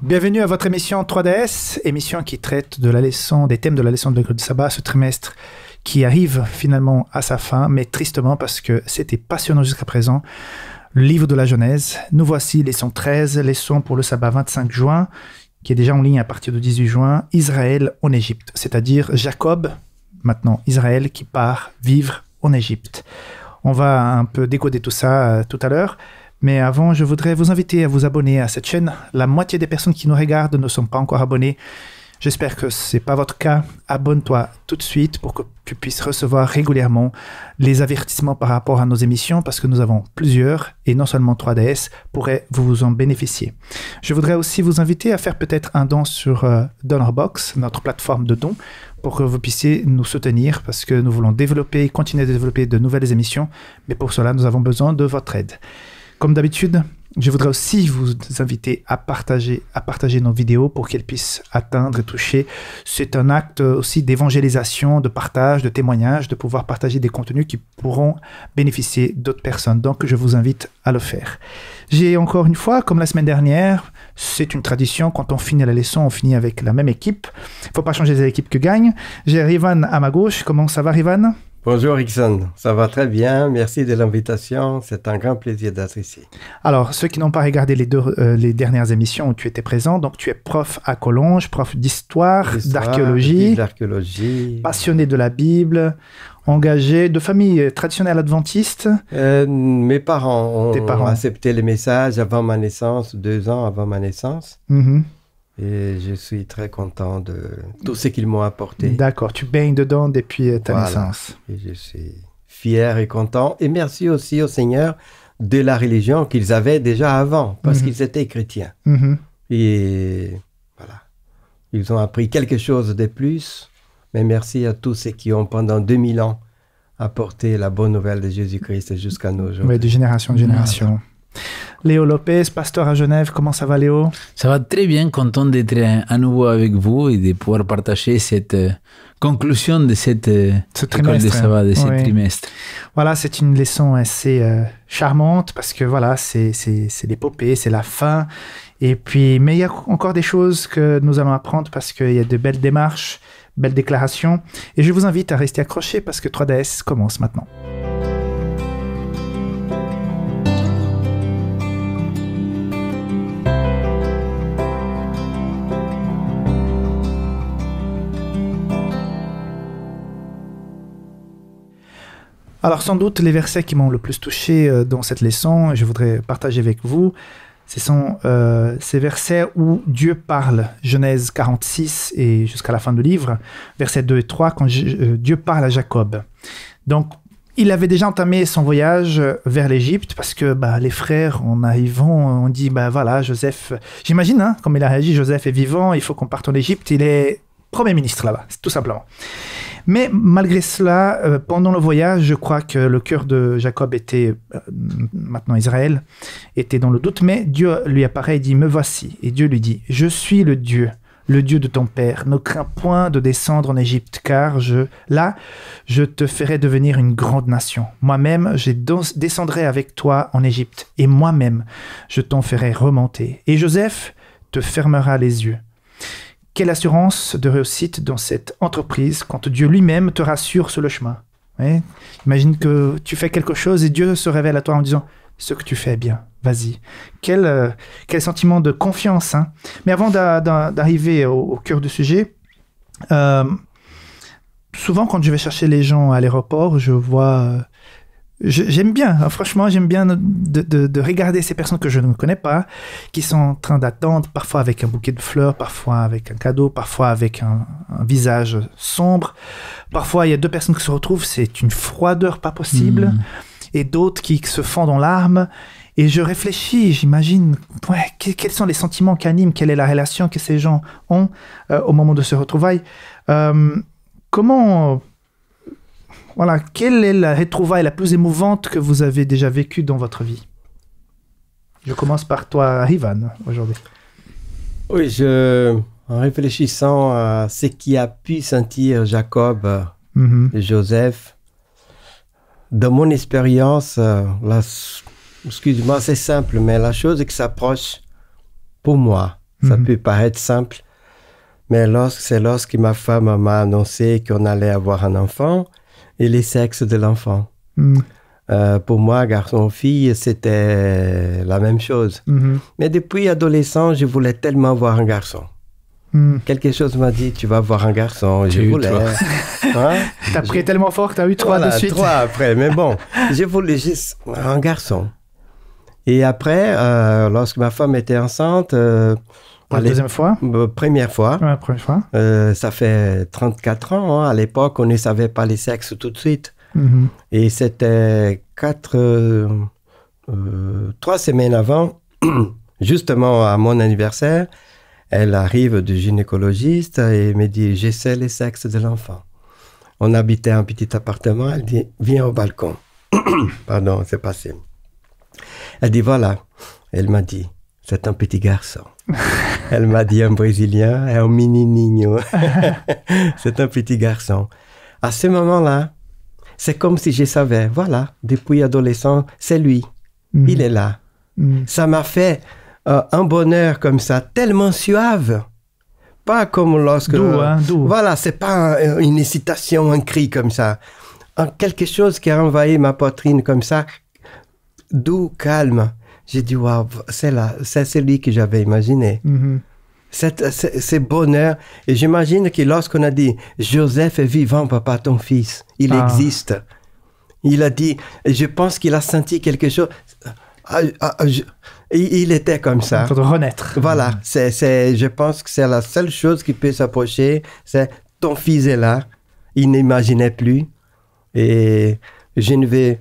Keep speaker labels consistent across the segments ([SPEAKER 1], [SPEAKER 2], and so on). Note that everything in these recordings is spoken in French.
[SPEAKER 1] Bienvenue à votre émission 3DS, émission qui traite de la leçon, des thèmes de la leçon de l'école du sabbat ce trimestre qui arrive finalement à sa fin, mais tristement parce que c'était passionnant jusqu'à présent. Le livre de la Genèse, nous voici leçon 13, leçon pour le sabbat 25 juin, qui est déjà en ligne à partir du 18 juin, Israël en Égypte, c'est-à-dire Jacob, maintenant Israël, qui part vivre en Égypte. On va un peu décoder tout ça euh, tout à l'heure, mais avant, je voudrais vous inviter à vous abonner à cette chaîne. La moitié des personnes qui nous regardent ne sont pas encore abonnées. J'espère que ce n'est pas votre cas. Abonne-toi tout de suite pour que tu puisses recevoir régulièrement les avertissements par rapport à nos émissions parce que nous avons plusieurs et non seulement 3DS pourrait vous en bénéficier. Je voudrais aussi vous inviter à faire peut-être un don sur euh, DonorBox, notre plateforme de dons, pour que vous puissiez nous soutenir parce que nous voulons développer et continuer de développer de nouvelles émissions. Mais pour cela, nous avons besoin de votre aide. Comme d'habitude, je voudrais aussi vous inviter à partager, nos vidéos pour qu'elles puissent atteindre et toucher. C'est un acte aussi d'évangélisation, de partage, de témoignage, de pouvoir partager des contenus qui pourront bénéficier d'autres personnes. Donc, je vous invite à le faire. J'ai encore une fois, comme la semaine dernière, c'est une tradition, quand on finit la leçon, on finit avec la même équipe. Il faut pas changer les équipes que gagne. J'ai Rivan à ma gauche. Comment ça va, Rivan
[SPEAKER 2] Bonjour Rickson, ça va très bien, merci de l'invitation, c'est un grand plaisir d'être ici.
[SPEAKER 1] Alors, ceux qui n'ont pas regardé les, deux, euh, les dernières émissions où tu étais présent, donc tu es prof à Collonges, prof d'histoire, d'archéologie, passionné de la Bible, engagé de famille euh, traditionnelle adventiste.
[SPEAKER 2] Euh, mes parents ont, accepté les messages avant ma naissance, deux ans avant ma naissance. Mhm. Et je suis très content de tout ce qu'ils m'ont apporté.
[SPEAKER 1] D'accord, tu baignes dedans depuis euh, ta naissance. Et je suis
[SPEAKER 2] fier et content. Et merci aussi au Seigneur de la religion qu'ils avaient déjà avant, parce mhm. qu'ils étaient chrétiens. Mhm. Et voilà, ils ont appris quelque chose de plus. Mais merci à tous ceux qui ont pendant 2000 ans apporté la bonne nouvelle de Jésus-Christ jusqu'à nos jours. Oui, de génération en génération.
[SPEAKER 3] Léo Lopez, pasteur à Genève. Comment ça va, Léo Ça va très bien, content d'être à nouveau avec vous et de pouvoir partager cette euh, conclusion de cette euh, ce De de ce trimestre. Voilà, c'est une
[SPEAKER 1] leçon assez euh, charmante parce que voilà, c'est l'épopée, c'est la fin. Et puis, mais il y a encore des choses que nous allons apprendre parce qu'il y a de belles démarches, belles déclarations. Et je vous invite à rester accroché parce que 3DS commence maintenant. Alors sans doute les versets qui m'ont le plus touché euh, dans cette leçon, je voudrais partager avec vous, ce sont euh, ces versets où Dieu parle, Genèse 46 et jusqu'à la fin du livre, versets 2 et 3, quand euh, Dieu parle à Jacob. Donc il avait déjà entamé son voyage vers l'Égypte parce que bah, les frères, en arrivant, on dit, bah voilà, Joseph, j'imagine, hein, comme il a réagi, Joseph est vivant, il faut qu'on parte en Égypte, il est Premier ministre là-bas, tout simplement. Mais malgré cela, euh, pendant le voyage, je crois que le cœur de Jacob était, euh, maintenant Israël, était dans le doute, mais Dieu lui apparaît et dit, me voici. Et Dieu lui dit, je suis le Dieu, le Dieu de ton père. Ne crains point de descendre en Égypte, car je, là, je te ferai devenir une grande nation. Moi-même, je descendrai avec toi en Égypte, et moi-même, je t'en ferai remonter. Et Joseph te fermera les yeux quelle assurance de réussite dans cette entreprise quand Dieu lui-même te rassure sur le chemin Imagine que tu fais quelque chose et Dieu se révèle à toi en disant ce que tu fais est bien, vas-y. Quel, euh, quel sentiment de confiance. Hein. Mais avant d'arriver au, cœur du sujet, euh, souvent quand je vais chercher les gens à l'aéroport, je vois euh, J'aime bien, hein, franchement, j'aime bien de, de, regarder ces personnes que je ne connais pas, qui sont en train d'attendre, parfois avec un bouquet de fleurs, parfois avec un cadeau, parfois avec un, visage sombre. Parfois, il y a deux personnes qui se retrouvent, c'est une froideur pas possible, hmm. et d'autres qui, se font dans larmes. Et je réfléchis, j'imagine, quels sont les sentiments qu'animent, quelle est la relation que ces gens ont euh, au moment de ce retrouvaille. Euh, comment voilà, quelle est la retrouvaille la plus émouvante que vous avez déjà vécue dans votre vie Je commence par toi, Ivan, aujourd'hui.
[SPEAKER 2] Oui, je, en réfléchissant à ce qui a pu sentir Jacob mhm. et Joseph, dans mon expérience, euh, excuse-moi, c'est simple, mais la chose qui s'approche, pour moi, ça mhm. peut paraître simple, mais c'est lorsque ma femme m'a annoncé qu'on allait avoir un enfant, et les sexes de l'enfant. Mm. Euh, pour moi, garçon-fille, c'était la même chose. Mm-hmm. Mais depuis adolescent, je voulais tellement voir un garçon. Mm. Quelque chose m'a dit, tu vas voir un garçon. Je voulais. Tu hein? t'as pris tellement fort que as eu trois de suite. trois après, mais bon, je voulais juste un garçon. Et après, euh, lorsque ma femme était enceinte, euh,
[SPEAKER 1] la deuxième fois
[SPEAKER 2] bah, Première fois. première fois. Euh, ça fait 34 ans. Hein. À l'époque, on ne savait pas les sexes tout de suite. Mm-hmm. Et c'était quatre, euh, euh, trois semaines avant, justement à mon anniversaire, elle arrive du gynécologiste et me dit J'essaie les sexes de l'enfant. On habitait un petit appartement. Elle dit Viens au balcon. Pardon, c'est passé. Elle dit Voilà. Elle m'a dit C'est un petit garçon. Elle m'a dit un Brésilien, un mini nino. c'est un petit garçon. À ce moment-là, c'est comme si je savais, voilà, depuis adolescent, c'est lui. Mhm. Il est là. Mhm. Ça m'a fait euh, un bonheur comme ça, tellement suave. Pas comme lorsque... Doux, hein, doux. Voilà, c'est pas euh, une excitation, un cri comme ça. quelque chose qui a envahi ma poitrine comme ça, doux, calme. J'ai dit, waouh, c'est là, c'est celui que j'avais imaginé. Mm-hmm. C'est bonheur. Et j'imagine que lorsqu'on a dit, Joseph est vivant, papa, ton fils, il ah. existe. Il a dit, je pense qu'il a senti quelque chose. Ah, ah, il était comme ça. Pour renaître. Voilà, mm-hmm. c'est, je pense que c'est la seule chose qui peut s'approcher, c'est ton fils est là, il n'imaginait plus, et je ne vais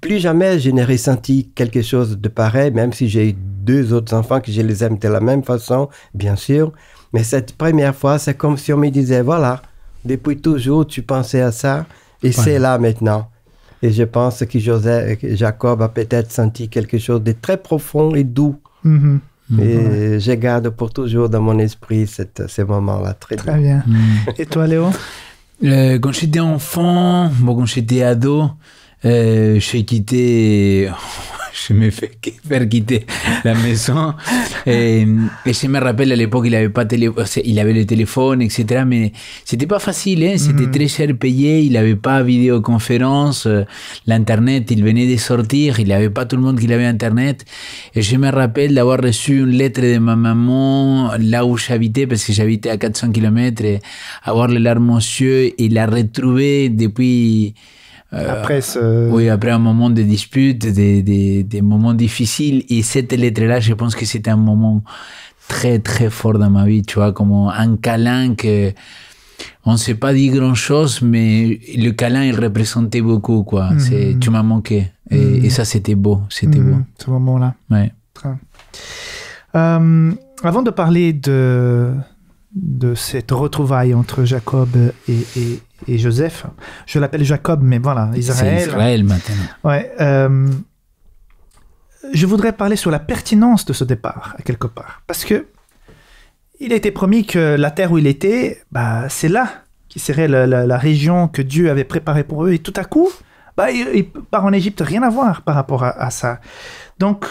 [SPEAKER 2] plus jamais je n'ai ressenti quelque chose de pareil, même si j'ai eu deux autres enfants que je les aime de la même façon, bien sûr. Mais cette première fois, c'est comme si on me disait, voilà, depuis toujours, tu pensais à ça, et c'est là maintenant. Et je pense que Joseph, Jacob a peut-être senti quelque chose de très profond et doux. Mm-hmm. Mm-hmm. Et je garde pour toujours dans mon esprit ces moments-là. Très, bien. Mm.
[SPEAKER 3] Et toi, Léo euh, Quand j'étais enfant, bon, quand j'étais ado, euh, j'ai quitté, je me fais quitter la maison. Euh, et, je me rappelle à l'époque, il avait pas télé... il avait le téléphone, etc. Mais c'était pas facile, hein? c'était mm-hmm. très cher payé. Il avait pas vidéoconférence, euh, l'internet, il venait de sortir, il avait pas tout le monde qui avait internet. Et je me rappelle d'avoir reçu une lettre de ma maman là où j'habitais, parce que j'habitais à 400 km, et avoir les larmes aux yeux et la retrouver depuis euh, après Oui, après un moment de dispute, des, des, moments difficiles. Et cette lettre-là, je pense que c'était un moment très, très fort dans ma vie, tu vois, comme un câlin que on ne s'est pas dit grand chose, mais le câlin, il représentait beaucoup, quoi. Mhm. C'est, tu m'as manqué.
[SPEAKER 1] Et, mhm. ça, c'était beau. C'était mhm. beau. Ce moment-là. Euh, avant de parler de, de cette retrouvaille entre Jacob et, et, et Joseph. Je l'appelle Jacob, mais voilà, Israël. Israël maintenant. Ouais. Euh, je voudrais parler sur la pertinence de ce départ, à quelque part. Parce que il a été promis que la terre où il était, bah, c'est là qui serait la, région que Dieu avait préparée pour eux. Et tout à coup, bah, il, part en Égypte, rien à voir par rapport à ça. Donc,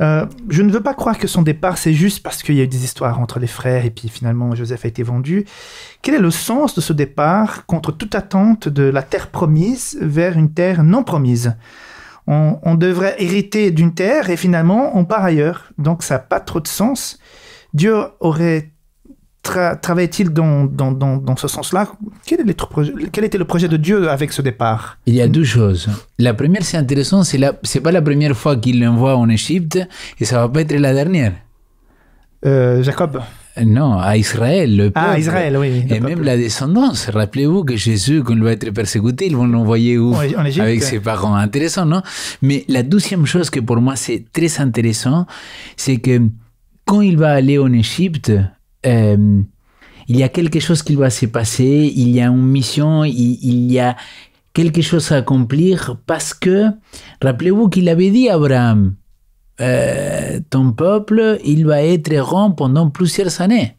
[SPEAKER 1] euh, je ne veux pas croire que son départ, c'est juste parce qu'il y a eu des histoires entre les frères et puis finalement Joseph a été vendu. Quel est le sens de ce départ contre toute attente de la terre promise vers une terre non promise on, on devrait hériter d'une terre et finalement on part ailleurs. Donc ça n'a pas trop de sens. Dieu aurait travaille travaillait-il dans, dans, ce sens-là
[SPEAKER 3] quel, était le projet de Dieu avec ce départ Il y a deux choses. La première, c'est intéressant, c'est n'est pas la première fois qu'il l'envoie en Égypte et ça va pas être la dernière. Euh, Jacob euh, non, à Israël, Ah, Israël, oui. Et même la descendance. Rappelez-vous que Jésus, quand il va être persécuté, ils vont l'envoyer où en Égypte. Avec ses parents. Intéressant, non Mais la deuxième chose que pour moi c'est très intéressant, c'est que quand il va aller en Égypte, euh, il y a quelque chose qui doit se passer, il y a une mission, il, y a quelque chose à accomplir parce que, rappelez-vous qu'il avait dit à Abraham, euh, ton peuple, il va être rond pendant plusieurs années.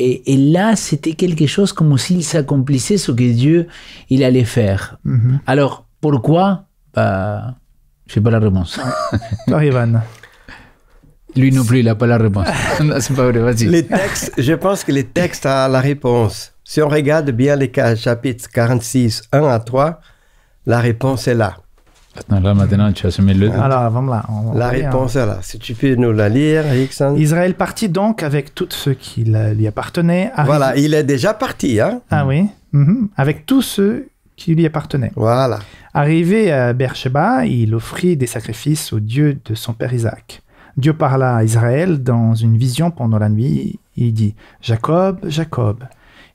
[SPEAKER 3] Et, là, c'était quelque chose comme s'il s'accomplissait ce que Dieu il allait faire. Mhm. Alors, pourquoi bah, Je n'ai pas la réponse. Toi,
[SPEAKER 2] Lui non plus, il n'a pas la réponse. pas vas-y. je pense que les textes ont la réponse. Si on regarde bien les chapitres 46, 1 à 3, la réponse est là. Là, maintenant, tu as semé le hein? Alors, là. la hein. réponse est là. Si tu peux nous la lire, Rickson. Israël
[SPEAKER 1] partit donc avec tous ceux qui lui appartenaient. Voilà, il est déjà parti. Hein? Ah oui, mhm. avec tous ceux qui lui appartenaient. Voilà. Arrivé à Beersheba, il offrit des sacrifices au Dieu de son père Isaac. Dieu parla à Israël dans une vision pendant la nuit. Il dit Jacob, Jacob.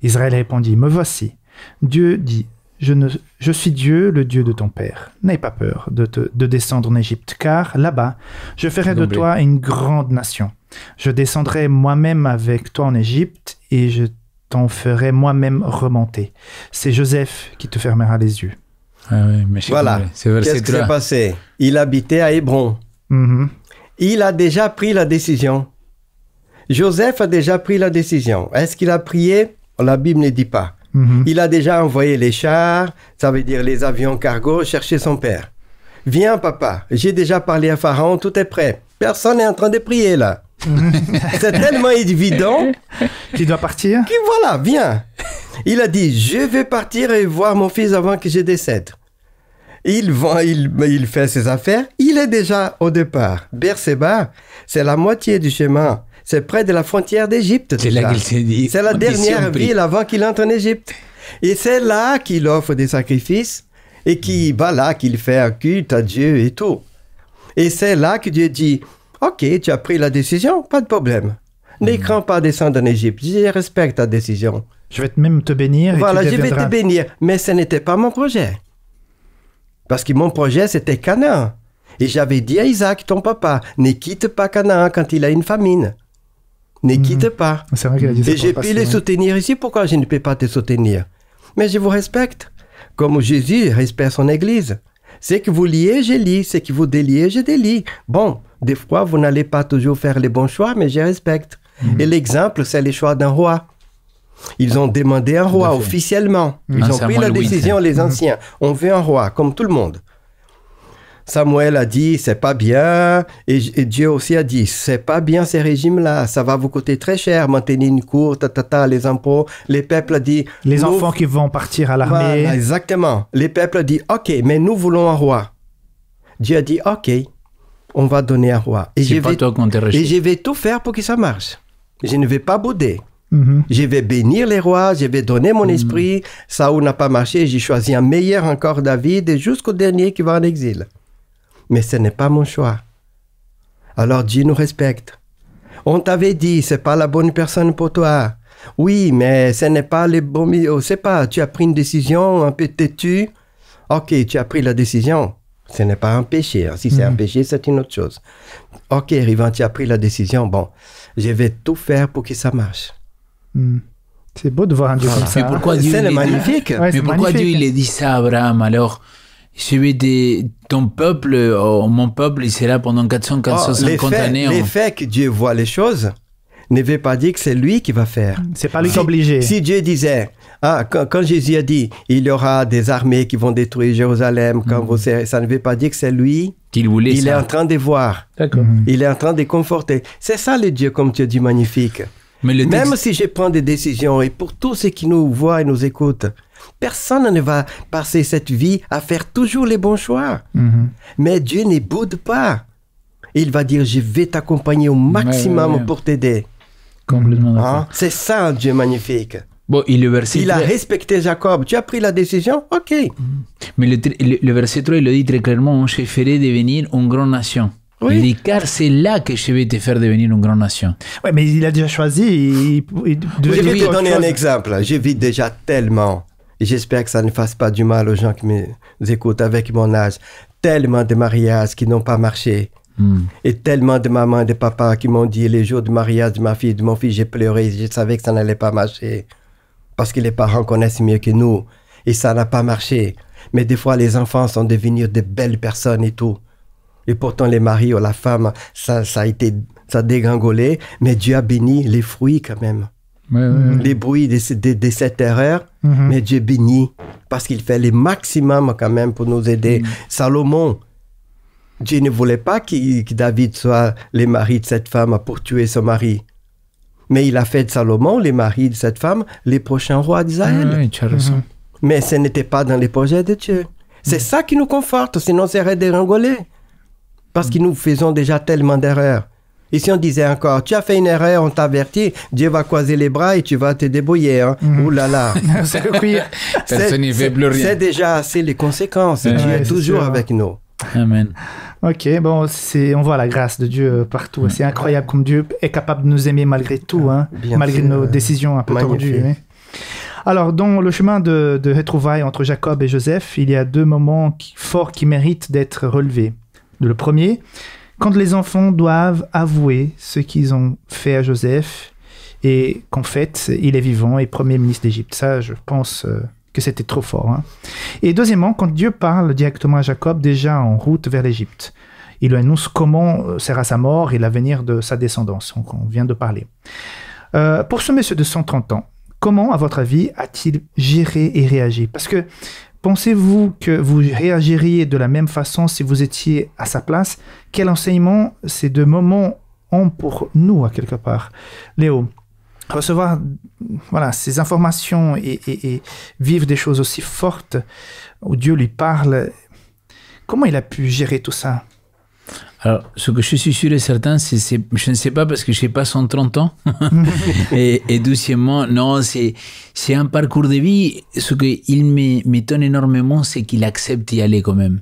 [SPEAKER 1] Israël répondit Me voici. Dieu dit je, suis Dieu, le Dieu de ton père. N'aie pas peur de, descendre en Égypte, car là-bas, je ferai de toi une grande nation. Je descendrai moi-même avec toi en Égypte et je t'en ferai moi-même remonter. C'est Joseph qui te fermera les yeux. mais ah voilà. Qu'est-ce qui s'est
[SPEAKER 2] passé Il habitait à Hébron. Mm-hmm il a déjà pris la décision. Joseph a déjà pris la décision. Est-ce qu'il a prié La Bible ne dit pas. Mhm. Il a déjà envoyé les chars, ça veut dire les avions cargo, chercher son père. Viens, papa, j'ai déjà parlé à Pharaon, tout est prêt. Personne n'est en train de prier là.
[SPEAKER 1] C'est tellement évident.
[SPEAKER 2] Qu'il doit partir. Qui voilà, viens. Il a dit, je vais partir et voir mon fils avant que je décède il va, bah, il, fait ses affaires. Il est déjà au départ. Berseba, c'est la moitié du chemin. C'est près de la frontière d'Égypte. C'est là qu'il dit. C'est la dernière ville avant qu'il entre en Égypte. Et c'est là qu'il offre des sacrifices et qui, va bah, là, qu'il fait un culte à Dieu et tout. Et c'est là que Dieu dit, OK, tu as pris la décision, pas de problème. Ne crains hmm. pas descendre en Égypte. Je respecte ta décision. Je vais même te bénir. Voilà, je vais te bénir. Mais ce n'était pas mon projet. Parce que mon projet, c'était Canaan. Et j'avais dit à Isaac, ton papa, ne quitte pas Canaan quand il a une famine. Ne mhm. quitte pas. Et j'ai pu les soutenir ici. Pourquoi je ne peux pas te soutenir Mais je vous respecte. Comme Jésus respecte son Église. Ce que vous liez, je lis. Ce que vous déliez, je délie. Bon, des fois, vous n'allez pas toujours faire les bons choix, mais je respecte. Mhm. Et l'exemple, c'est les choix d'un roi. Ils ont demandé un roi officiellement. Ils ont pris la décision, les anciens. On veut un roi, comme tout le monde. Samuel a dit c'est pas bien et, Dieu aussi a dit c'est pas bien ces régimes là ça va vous coûter très cher maintenir une cour ta, ta, les impôts les peuples a dit les enfants qui vont partir à l'armée exactement les peuples ont dit ok mais nous voulons un roi Dieu a dit ok on va donner un roi et je vais, et je vais tout faire pour que ça marche je ne vais pas bouder Mhm. Je vais bénir les rois, je vais donner mon mhm. esprit. Saoul n'a pas marché, j'ai choisi un meilleur encore David et jusqu'au dernier qui va en exil. Mais ce n'est pas mon choix. Alors Dieu nous respecte. On t'avait dit, c'est pas la bonne personne pour toi. Oui, mais ce n'est pas le bon oh, C'est pas, tu as pris une décision un peu têtu. Ok, tu as pris la décision. Ce n'est pas un péché. Hein. Si c'est un mhm. péché, c'est une autre chose. Ok, Rivan, tu as pris la décision. Bon, je vais tout faire pour que ça marche. Hmm. C'est beau de voir un Dieu comme ça. magnifique. mais pourquoi Dieu il
[SPEAKER 3] a dit ça à Abraham alors celui de ton peuple, oh, mon peuple, il sera pendant 450 années le
[SPEAKER 2] fait que Dieu voit les choses ne veut pas dire que c'est lui qui va faire. Hmm. C'est pas lui qui est obligé. Si Dieu disait, ah, quand, Jésus a dit, il y aura des armées qui vont détruire Jérusalem, quand hmm. vous, ça ne veut pas dire que c'est lui. Qu'il Il est en train de voir. Il est en train de conforter. C'est ça le Dieu, comme tu as dit magnifique. Même si je prends des décisions, et pour tous ceux qui nous voient et nous écoutent, personne ne va passer cette vie à faire toujours les bons choix. Mhm. Mais Dieu ne boude pas. Il va dire, je vais t'accompagner au maximum pour t'aider.
[SPEAKER 3] Complètement hein?
[SPEAKER 2] C'est ça, Dieu magnifique. Bon, le il a respecté Jacob. Tu as pris la décision Ok. Mhm.
[SPEAKER 3] Mais le, le verset 3, il le dit très clairement, hein, je ferai
[SPEAKER 2] devenir une grande nation. Oui.
[SPEAKER 3] c'est là que je vais te faire devenir une grande nation. Oui,
[SPEAKER 1] mais il a déjà choisi.
[SPEAKER 3] je vais te donner un
[SPEAKER 2] exemple. Je vis déjà tellement, et j'espère que ça ne fasse pas du mal aux gens qui me écoutent avec mon âge, tellement de mariages qui n'ont pas marché. Hmm. Et tellement de mamans et de papas qui m'ont dit les jours de mariage de ma fille, de mon fils, j'ai pleuré, je savais que ça n'allait pas marcher. Parce que les parents connaissent mieux que nous. Et ça n'a pas marché. Mais des fois, les enfants sont devenus de belles personnes et tout. Et pourtant, les maris ou oh, la femme, ça, a été, ça dégringolé, mais Dieu a béni les fruits quand même. Les bruits de, cette erreur, mhm. mais Dieu bénit parce qu'il fait le maximum quand même pour nous aider. Mhm. Salomon, Dieu ne voulait pas que, David soit le mari de cette femme pour tuer son mari. Mais il a fait de Salomon, les mari de cette femme, les prochains rois d'Israël. Ah, mhm. Mais ce n'était pas dans les projets de Dieu. C'est ça qui nous conforte, sinon ça aurait dégringolé. Parce que nous faisons déjà tellement d'erreurs. Et si on disait encore, tu as fait une erreur, on t'avertit, Dieu va croiser les bras et tu vas te débrouiller. Hein. Mhm. Ouh là là. c'est déjà assez les conséquences. Dieu est toujours avec nous.
[SPEAKER 3] Amen.
[SPEAKER 1] Ok, bon, on voit la grâce de Dieu euh, partout. C'est incroyable comme Dieu est capable de nous aimer malgré tout, hein, ah, malgré nos décisions un peu hein. Alors, dans le chemin de, retrouvailles entre Jacob et Joseph, il y a deux moments forts qui méritent d'être relevés le premier, quand les enfants doivent avouer ce qu'ils ont fait à Joseph et qu'en fait, il est vivant et premier ministre d'Égypte. Ça, je pense euh, que c'était trop fort. Hein. Et deuxièmement, quand Dieu parle directement à Jacob, déjà en route vers l'Égypte, il lui annonce comment euh, sera sa mort et l'avenir de sa descendance. On, vient de parler. Euh, pour ce monsieur de 130 ans, comment, à votre avis, a-t-il géré et réagi Parce que Pensez-vous que vous réagiriez de la même façon si vous étiez à sa place Quel enseignement ces deux moments ont pour nous, à quelque part Léo, recevoir voilà, ces informations et vivre des choses aussi fortes où Dieu lui parle, comment il a pu gérer
[SPEAKER 3] tout ça alors, ce que je suis sûr et certain, c'est, je ne sais pas parce que je n'ai pas 130 ans. et, doucement, non, c'est, c'est un parcours de vie. Ce qu'il m'étonne énormément, c'est qu'il accepte d'y aller quand même.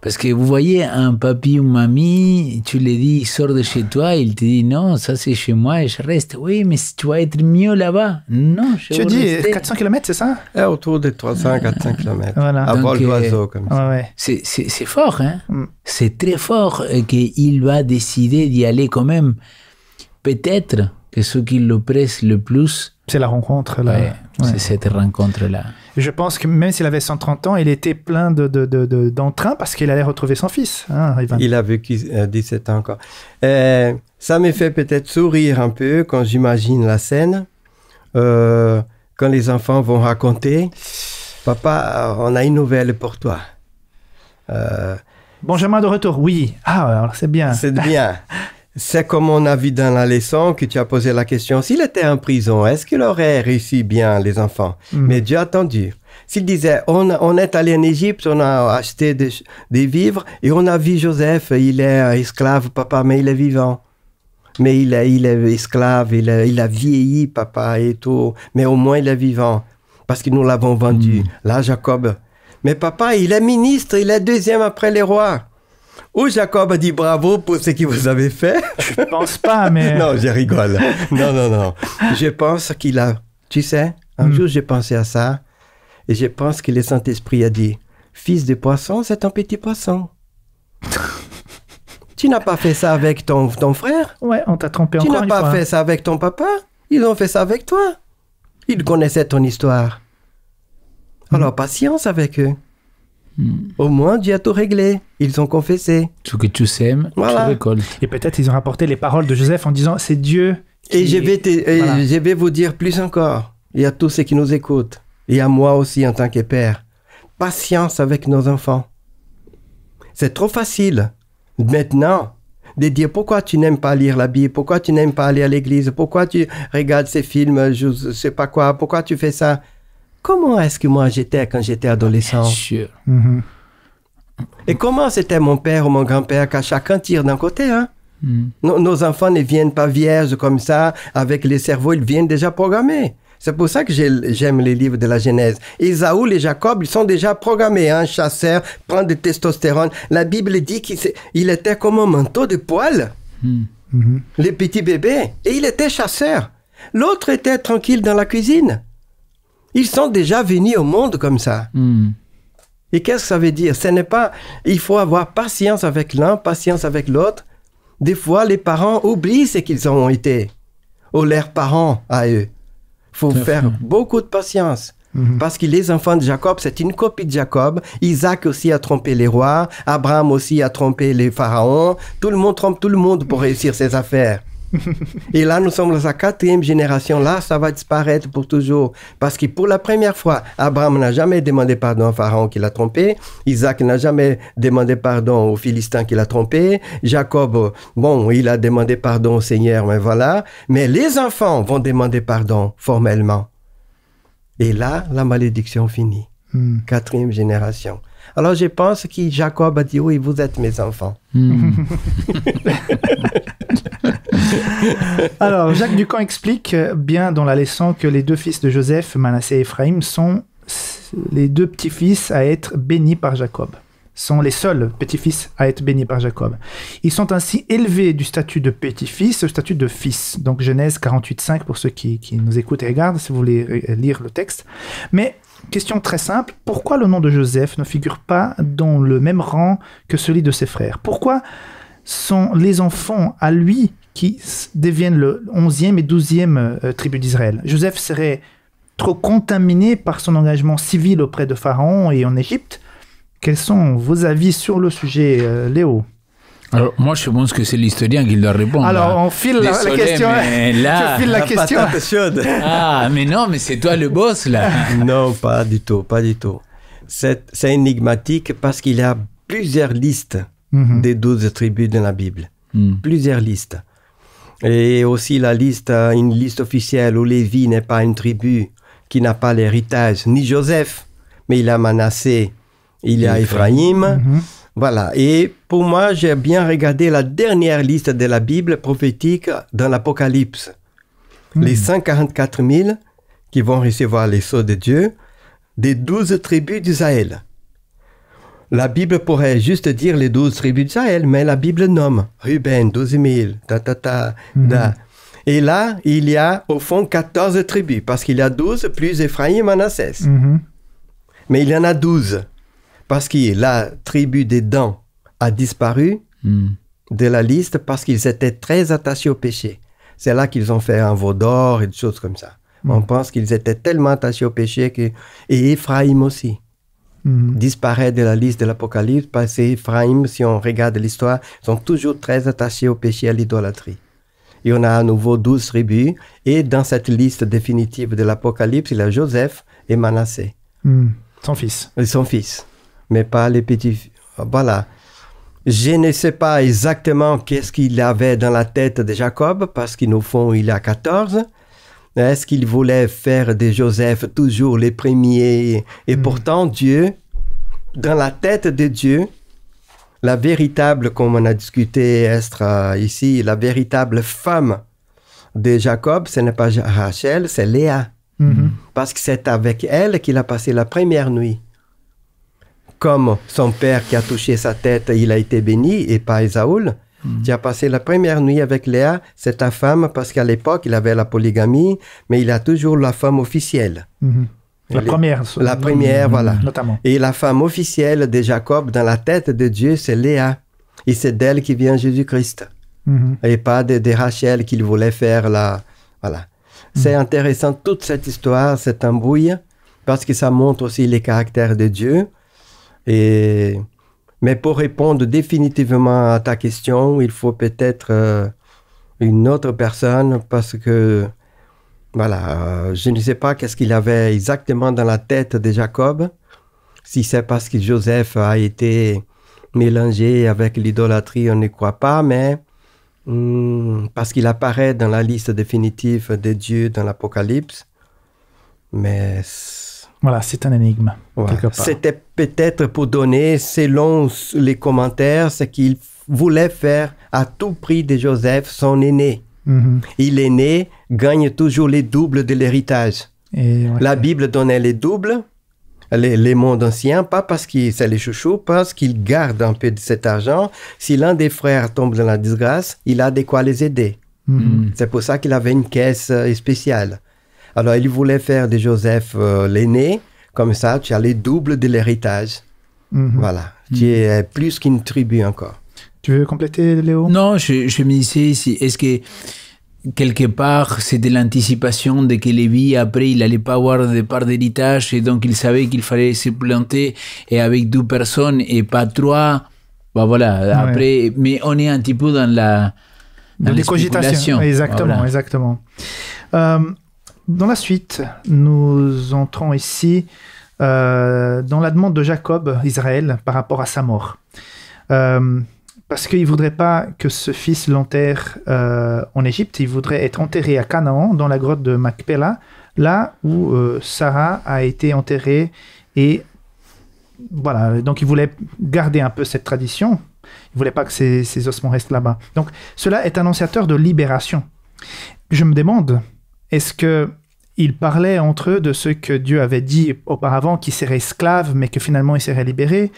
[SPEAKER 3] Parce que vous voyez, un papy ou mamie, tu les dis, sors de chez toi, il te dit, non, ça c'est chez moi et je reste. Oui, mais tu vas être mieux là-bas.
[SPEAKER 2] Non, je Tu dis 400
[SPEAKER 3] km, c'est ça
[SPEAKER 2] eh, Autour de 300, 400 km. Voilà. À vol euh, d'oiseau, comme ça. C'est fort, hein mm.
[SPEAKER 3] C'est très fort euh, qu'il va décider d'y aller quand même. Peut-être ce qui l'oppresse le plus, c'est la rencontre là. C'est cette rencontre là.
[SPEAKER 1] Je pense que même s'il avait 130 ans, il était plein de, d'entrain parce qu'il allait retrouver son fils.
[SPEAKER 2] Hein, il a vécu 17 euh, ans encore. Euh, ça me fait peut-être sourire un peu quand j'imagine la scène, euh, quand les enfants vont raconter, papa, on a une nouvelle pour toi. Benjamin de retour, oui. Ah, alors c'est bien. C'est bien. C'est comme on a vu dans la leçon que tu as posé la question, s'il était en prison, est-ce qu'il aurait réussi bien les enfants mhm. Mais Dieu a attendu. S'il disait, on, est allé en Égypte, on a acheté des, vivres et on a vu Joseph, il est euh, esclave, papa, mais il est vivant. Mais il est, esclave, il, a vieilli, papa, et tout. Mais au moins, il est vivant parce que nous l'avons vendu. Mhm. Là, Jacob. Mais papa, il est ministre, il est deuxième après les rois. Ou Jacob a dit bravo pour ce que vous avez fait. Je pense pas, mais. non, je rigole. Non, non, non. Je pense qu'il a. Tu sais, un hmm. jour j'ai pensé à ça et je pense que le Saint-Esprit a dit Fils de poisson, c'est un petit poisson. tu n'as pas fait ça avec ton, ton frère
[SPEAKER 1] Ouais, on t'a trompé tu Tu n'as pas fait ça
[SPEAKER 2] avec ton papa Ils ont fait ça avec toi. Ils connaissaient ton histoire. Hmm. Alors, patience avec eux. Au moins, Dieu a tout réglé. Ils ont
[SPEAKER 1] confessé.
[SPEAKER 2] Tout que tu sèmes, tu récoltes.
[SPEAKER 1] Et peut-être ils ont rapporté les paroles de Joseph en disant c'est Dieu.
[SPEAKER 2] Et, je vais je vais vous dire plus encore. Il y a tous ceux qui nous écoutent. Et à moi aussi en tant que père. Patience avec nos enfants. C'est trop facile. Maintenant, de dire pourquoi tu n'aimes pas lire la Bible, pourquoi tu n'aimes pas aller à l'église, pourquoi tu regardes ces films, je sais pas quoi, pourquoi tu fais ça comment est-ce que moi j'étais quand j'étais adolescent mm-hmm. Et comment c'était mon père ou mon grand-père, quand chacun tire d'un côté. Hein? Mm. Nos, enfants ne viennent pas vierges comme ça, avec les cerveaux, ils viennent déjà programmés. C'est pour ça que j'aime les livres de la Genèse. Isaïe et Jacob, ils sont déjà programmés. Un hein? chasseur prend de testostérone. La Bible dit qu'il était comme un manteau de poils.
[SPEAKER 3] Mm. Mm-hmm.
[SPEAKER 2] Les petits bébés. Et il était chasseur. L'autre était tranquille dans la cuisine. Ils sont déjà venus au monde comme ça. Hmm. Et qu'est-ce que ça veut dire Ce n'est pas, il faut avoir patience avec l'un, patience avec l'autre. Des fois, les parents oublient ce qu'ils ont été, ou leurs parents à eux. Il faut faire beaucoup de patience. Mhm. Parce que les enfants de Jacob, c'est une copie de Jacob. Isaac aussi a trompé les rois. Abraham aussi a trompé les pharaons. Tout le monde trompe tout le monde pour réussir ses affaires et là, nous sommes dans la quatrième génération. Là, ça va disparaître pour toujours. Parce que pour la première fois, Abraham n'a jamais demandé pardon à Pharaon qui l'a trompé. Isaac n'a jamais demandé pardon aux Philistins qui l'a trompé. Jacob, bon, il a demandé pardon au Seigneur, mais voilà. Mais les enfants vont demander pardon formellement. Et là, la malédiction finit. Hmm. Quatrième génération. Alors je pense que Jacob a dit, oui, vous êtes mes enfants. Hmm. Alors,
[SPEAKER 1] Jacques Ducamp explique bien dans la leçon que les deux fils de Joseph, Manassé et Ephraim, sont les deux petits-fils à être bénis par Jacob sont les seuls petits-fils à être bénis par Jacob. Ils sont ainsi élevés du statut de petit-fils au statut de fils. Donc Genèse 48.5 pour ceux qui, qui, nous écoutent et regardent, si vous voulez euh, lire le texte. Mais question très simple, pourquoi le nom de Joseph ne figure pas dans le même rang que celui de ses frères Pourquoi sont les enfants à lui qui deviennent le 11e et 12e euh, tribu d'Israël. Joseph serait trop contaminé par son engagement civil auprès de Pharaon et en Égypte. Quels sont vos avis sur le sujet, euh,
[SPEAKER 3] Léo alors, moi, je pense que c'est l'historien qui doit répondre. Alors, hein. on file la, question. la, question. Ah,
[SPEAKER 2] mais non, mais c'est toi le boss, là. non, pas du tout, pas du tout. C'est énigmatique parce qu'il y a plusieurs listes mhm. des douze tribus de la Bible. Mhm. Plusieurs listes. Et aussi la liste, euh, une liste officielle où Lévi n'est pas une tribu qui n'a pas l'héritage, ni Joseph, mais il a Manassé, il y a Ephraim. Mhm. Voilà. Et pour moi, j'ai bien regardé la dernière liste de la Bible prophétique dans l'Apocalypse. Mhm. Les 144 000 qui vont recevoir les sceaux de Dieu des douze tribus d'Israël. La Bible pourrait juste dire les douze tribus d'Israël, mais la Bible nomme Ruben, douze mille, ta ta ta, mhm. da. Et là, il y a au fond 14 tribus, parce qu'il y a 12 plus Ephraïm et Manassès. Mhm. Mais il y en a 12, parce que la tribu des dents a disparu mhm. de la liste parce qu'ils étaient très attachés au péché. C'est là qu'ils ont fait un veau d'or et des choses comme ça. On pense qu'ils étaient tellement attachés au péché que... et Ephraïm aussi. Mhm. disparaît de la liste de l'Apocalypse parce qu'Ephraïm, si on regarde l'histoire, sont toujours très attachés au péché et à l'idolâtrie. Et on a à nouveau douze tribus. Et dans cette liste définitive de l'Apocalypse, il y a Joseph et Manassé. Mhm. Son fils. son fils. Mais pas les petits. Voilà. Je ne sais pas exactement qu'est-ce qu'il avait dans la tête de Jacob, parce qu'il nous font, il a 14. Est-ce qu'il voulait faire de Joseph toujours les premiers Et hmm. pourtant, Dieu, dans la tête de Dieu, la véritable, comme on a discuté Estra ici, la véritable femme de Jacob, ce n'est pas Rachel, c'est Léa. Mm-hmm. Parce que c'est avec elle qu'il a passé la première nuit comme son père qui a touché sa tête, il a été béni, et pas Esaoul Mhm. Tu as passé la première nuit avec Léa, c'est ta femme, parce qu'à l'époque, il avait la polygamie, mais il a toujours la femme officielle. Mhm. La première.
[SPEAKER 1] La première, mhm. voilà. Notamment.
[SPEAKER 2] Et la femme officielle de Jacob dans la tête de Dieu, c'est Léa. Et c'est d'elle qui vient Jésus-Christ. Et pas de, Rachel qu'il voulait faire là. Voilà. C'est intéressant toute cette histoire, cette embrouille, parce que ça montre aussi les caractères de Dieu. Et mais pour répondre définitivement à ta question, il faut peut-être euh, une autre personne parce que, voilà, euh, je ne sais pas qu'est-ce qu'il avait exactement dans la tête de Jacob, si c'est parce que Joseph a été mélangé avec l'idolâtrie, on ne croit pas, mais hmm, parce qu'il apparaît dans la liste définitive des dieux dans l'Apocalypse. Mais
[SPEAKER 1] voilà, c'est un énigme. C'était
[SPEAKER 2] peut-être pour donner, selon les commentaires, ce qu'il voulait faire à tout prix de Joseph, son aîné. Mhm. Il est né, gagne toujours les doubles de l'héritage. La Bible donnait les doubles, les, mondes anciens, pas parce qu'il c'est les chouchous, parce qu'il garde un peu de cet argent. Si l'un des frères tombe dans la disgrâce, il a de quoi les aider. Mhm. C'est pour ça qu'il avait une caisse euh, spéciale. Alors, il voulait faire de Joseph euh, l'aîné, comme ça, tu as les doubles de l'héritage. Mhm. Voilà, mhm. tu es euh, plus qu'une tribu encore.
[SPEAKER 3] Tu veux compléter, Léo Non, je, me disais, si, est-ce que quelque part, c'était l'anticipation de que Lévi, après, il n'allait pas avoir de part d'héritage, et donc il savait qu'il fallait se planter, et avec deux personnes, et pas trois. Bah voilà, après, mais on est un petit peu dans la... Dans, les cogitations. Exactement,
[SPEAKER 1] exactement. Euh, dans la suite, nous entrons ici euh, dans la demande de Jacob, Israël, par rapport à sa mort. Euh, parce qu'il ne voudrait pas que ce fils l'enterre euh, en Égypte, il voudrait être enterré à Canaan, dans la grotte de Machpelah, là où Sarah a été enterrée. Et voilà, donc il voulait garder un peu cette tradition. Il ne voulait pas que ces ses ossements restent là-bas. Donc cela est annonciateur de libération. Je me demande, est-ce que parlaient entre eux de ce que Dieu avait dit auparavant, qu'ils seraient esclaves, mais que finalement ils seraient libérés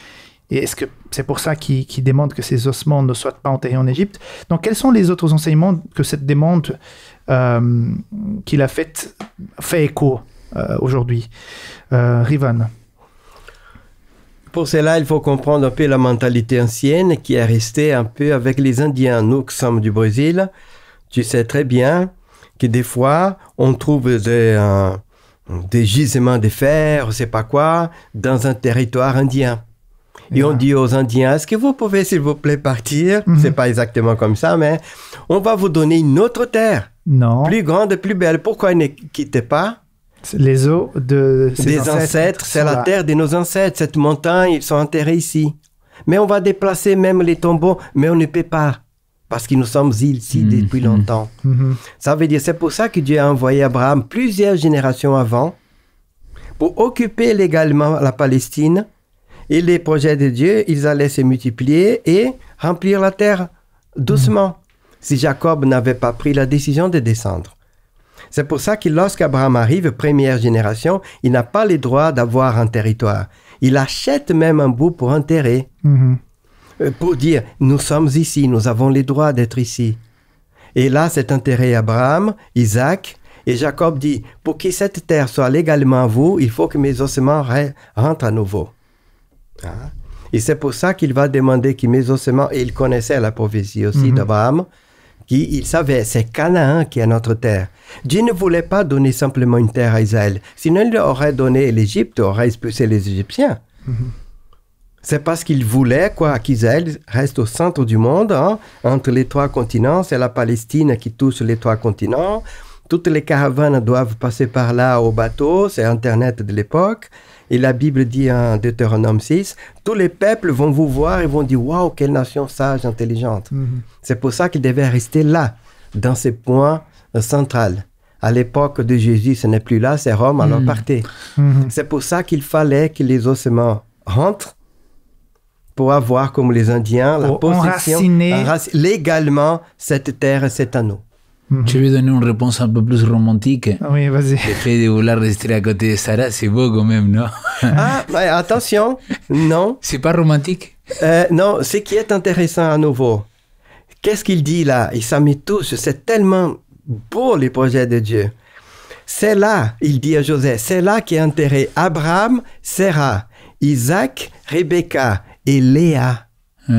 [SPEAKER 1] Et est-ce que c'est pour ça qu'ils demandent que ces ossements ne soient pas enterrés en Égypte Donc, quels sont les autres enseignements que cette demande euh, qu'il a faite fait écho euh, aujourd'hui euh, Rivan
[SPEAKER 2] pour cela, il faut comprendre un peu la mentalité ancienne qui est restée un peu avec les Indiens. Nous qui sommes du Brésil, tu sais très bien, que des fois, on trouve euh, des, gisements de fer, je sais pas quoi, dans un territoire indien. Et on ah. dit aux Indiens, est-ce que vous pouvez, s'il vous plaît, partir mhm. C'est pas exactement comme ça, mais on va vous donner une autre terre. Non. Plus grande plus belle. Pourquoi ne quittez pas
[SPEAKER 1] les eaux de ses ancêtres, c'est la terre
[SPEAKER 2] de nos ancêtres. Cette montagne, ils sont enterrés ici. Mais on va déplacer même les tombeaux, mais on ne peut pas parce que nous sommes ici mhm. depuis longtemps. Mhm. Ça veut dire, c'est pour ça que Dieu a envoyé Abraham plusieurs générations avant pour occuper légalement la Palestine. Et les projets de Dieu, ils allaient se multiplier et remplir la terre doucement, mhm. si Jacob n'avait pas pris la décision de descendre. C'est pour ça que lorsqu'Abraham arrive, première génération, il n'a pas le droit d'avoir un territoire. Il achète même un bout pour enterrer. Euh, pour dire nous sommes ici, nous avons les droits d'être ici. Et là, c'est intérêt Abraham, Isaac, et Jacob dit, pour que cette terre soit légalement à vous, il faut que mes ossements rentrent à nouveau. Ah. Et c'est pour ça qu'il va demander que mes ossements, et il connaissait la prophétie aussi mhm. d'Abraham, qui d'Abraham, qu'il savait, c'est Canaan qui est notre terre. Dieu ne voulait pas donner simplement une terre à Israël, sinon il aurait donné l'Égypte, aurait expulsé les Égyptiens. Mhm. C'est parce qu'il voulait quoi, qu'Israël reste au centre du monde, hein, entre les trois continents. C'est la Palestine qui touche les trois continents. Toutes les caravanes doivent passer par là au bateau. C'est Internet de l'époque. Et la Bible dit en Deutéronome 6, tous les peuples vont vous voir et vont dire, waouh, quelle nation sage, intelligente. Mm-hmm. C'est pour ça qu'il devait rester là, dans ce point euh, central. À l'époque de Jésus, ce n'est plus là, c'est Rome, alors mm-hmm. partez. Mm-hmm. C'est pour ça qu'il fallait que les ossements rentrent pour avoir, comme les Indiens, la possession, légalement cette terre et cet anneau.
[SPEAKER 3] Mhm. Je vais donner une réponse un peu plus romantique. Ah oui, vas-y. Le fait de vouloir rester à côté de Sarah, c'est beau quand même, non
[SPEAKER 2] Ah, attention, non. C'est pas romantique euh, Non, ce qui est intéressant à nouveau, qu'est-ce qu'il dit là Il s'amuse tous. c'est tellement beau les projets de Dieu. C'est là, il dit à Joseph, c'est là qu'est enterré Abraham, Sarah, Isaac, Rebecca, et Léa euh,